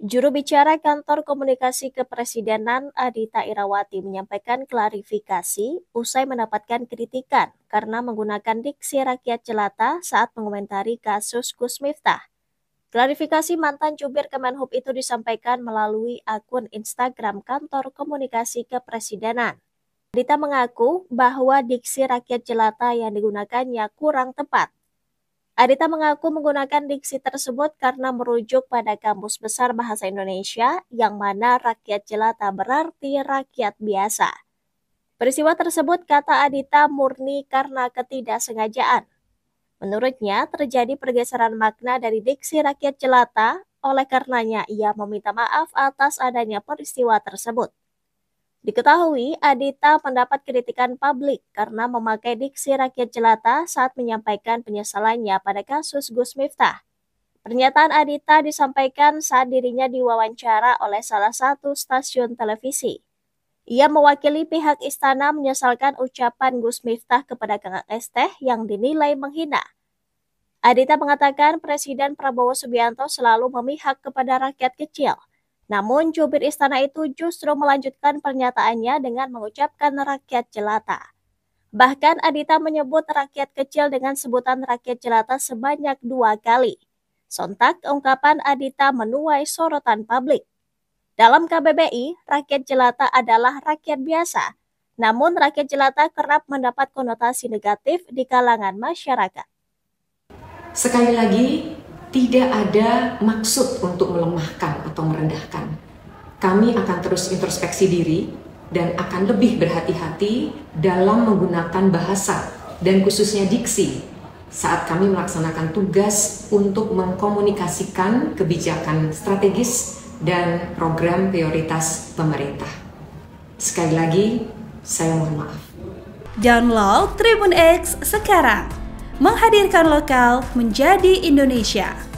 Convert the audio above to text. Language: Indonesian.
Juru bicara Kantor Komunikasi Kepresidenan Adita Irawati menyampaikan klarifikasi usai mendapatkan kritikan karena menggunakan diksi rakyat jelata saat mengomentari kasus Gus Miftah. Klarifikasi mantan jubir Kemenhub itu disampaikan melalui akun Instagram Kantor Komunikasi Kepresidenan. Adita mengaku bahwa diksi rakyat jelata yang digunakannya kurang tepat Adita mengaku menggunakan diksi tersebut karena merujuk pada Kamus Besar Bahasa Indonesia yang mana rakyat jelata berarti rakyat biasa. Peristiwa tersebut kata Adita murni karena ketidaksengajaan. Menurutnya terjadi pergeseran makna dari diksi rakyat jelata oleh karenanya ia meminta maaf atas adanya peristiwa tersebut. Diketahui, Adita mendapat kritikan publik karena memakai diksi rakyat jelata saat menyampaikan penyesalannya pada kasus Gus Miftah. Pernyataan Adita disampaikan saat dirinya diwawancara oleh salah satu stasiun televisi. Ia mewakili pihak istana menyesalkan ucapan Gus Miftah kepada Kang Esteh yang dinilai menghina. Adita mengatakan Presiden Prabowo Subianto selalu memihak kepada rakyat kecil – namun jubir istana itu justru melanjutkan pernyataannya dengan mengucapkan rakyat jelata. Bahkan Adita menyebut rakyat kecil dengan sebutan rakyat jelata sebanyak dua kali. Sontak ungkapan Adita menuai sorotan publik. Dalam KBBI, rakyat jelata adalah rakyat biasa. Namun rakyat jelata kerap mendapat konotasi negatif di kalangan masyarakat. Sekali lagi, tidak ada maksud untuk melemahkan atau merendahkan. Kami akan terus introspeksi diri dan akan lebih berhati-hati dalam menggunakan bahasa dan khususnya diksi saat kami melaksanakan tugas untuk mengkomunikasikan kebijakan strategis dan program prioritas pemerintah. Sekali lagi, saya mohon maaf. Download Tribun X sekarang. Menghadirkan lokal menjadi Indonesia.